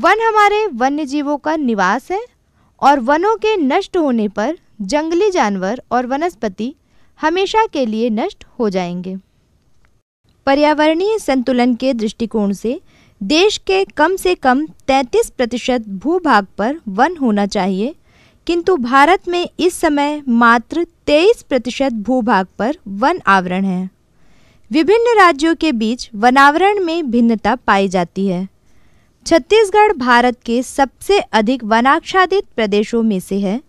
one हमारे वन्य जीवों का निवास है और वनों के नष्ट होने पर जंगली जानवर और वनस्पति हमेशा के लिए नष्ट हो जाएंगे पर्यावरणीय संतुलन के दृष्टिकोण से देश के कम से कम 33 प्रतिशत भूभाग पर वन होना चाहिए किंतु भारत में इस समय मात्र 23 प्रतिशत भूभाग पर वन आवरण है विभिन्न राज्यों के बीच वनावरण में भिन्नता पाई जाती है छत्तीसगढ़ भारत के सबसे अधिक वनाक्षादित प्रदेशों में से है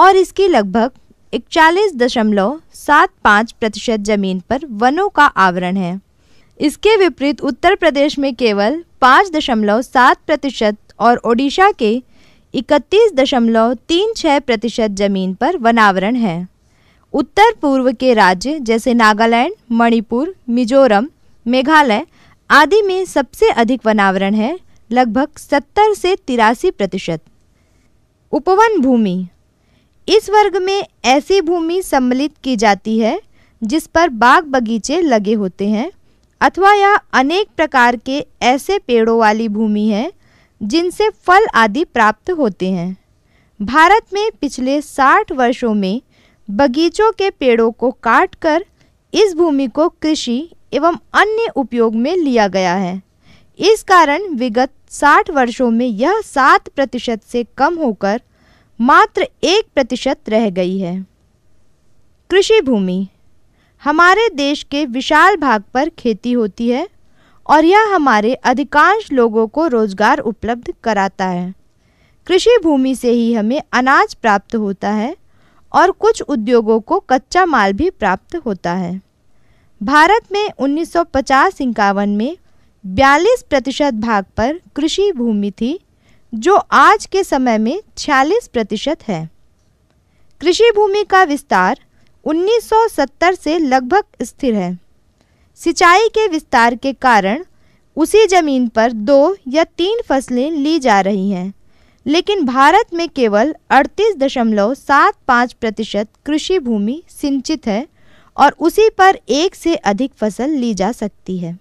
और इसकी लगभग इकचालीस दशमलव सात पाँच प्रतिशत जमीन पर वनों का आवरण है इसके विपरीत उत्तर प्रदेश में केवल पाँच दशमलव सात प्रतिशत और ओडिशा के इकतीस दशमलव तीन छः प्रतिशत जमीन पर वनावरण है उत्तर पूर्व के राज्य जैसे नागालैंड मणिपुर मिजोरम मेघालय आदि में सबसे अधिक वनावरण है लगभग 70 से तिरासी प्रतिशत उपवन भूमि इस वर्ग में ऐसी भूमि सम्मिलित की जाती है जिस पर बाग बगीचे लगे होते हैं अथवा यह अनेक प्रकार के ऐसे पेड़ों वाली भूमि है जिनसे फल आदि प्राप्त होते हैं भारत में पिछले 60 वर्षों में बगीचों के पेड़ों को काटकर इस भूमि को कृषि एवं अन्य उपयोग में लिया गया है इस कारण विगत 60 वर्षों में यह 7 प्रतिशत से कम होकर मात्र एक प्रतिशत रह गई है कृषि भूमि हमारे देश के विशाल भाग पर खेती होती है और यह हमारे अधिकांश लोगों को रोजगार उपलब्ध कराता है कृषि भूमि से ही हमें अनाज प्राप्त होता है और कुछ उद्योगों को कच्चा माल भी प्राप्त होता है भारत में उन्नीस सौ में 42 प्रतिशत भाग पर कृषि भूमि थी जो आज के समय में 46 प्रतिशत है कृषि भूमि का विस्तार 1970 से लगभग स्थिर है सिंचाई के विस्तार के कारण उसी ज़मीन पर दो या तीन फसलें ली जा रही हैं लेकिन भारत में केवल अड़तीस दशमलव सात पाँच प्रतिशत कृषि भूमि सिंचित है और उसी पर एक से अधिक फसल ली जा सकती है